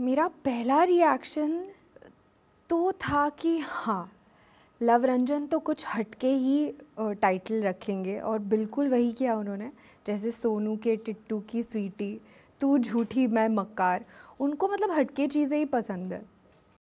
मेरा पहला रिएक्शन तो था कि हाँ लव रंजन तो कुछ हटके ही टाइटल रखेंगे और बिल्कुल वही किया उन्होंने जैसे सोनू के टिट्टू की स्वीटी तू झूठी मैं मक्कार उनको मतलब हटके चीज़ें ही पसंद है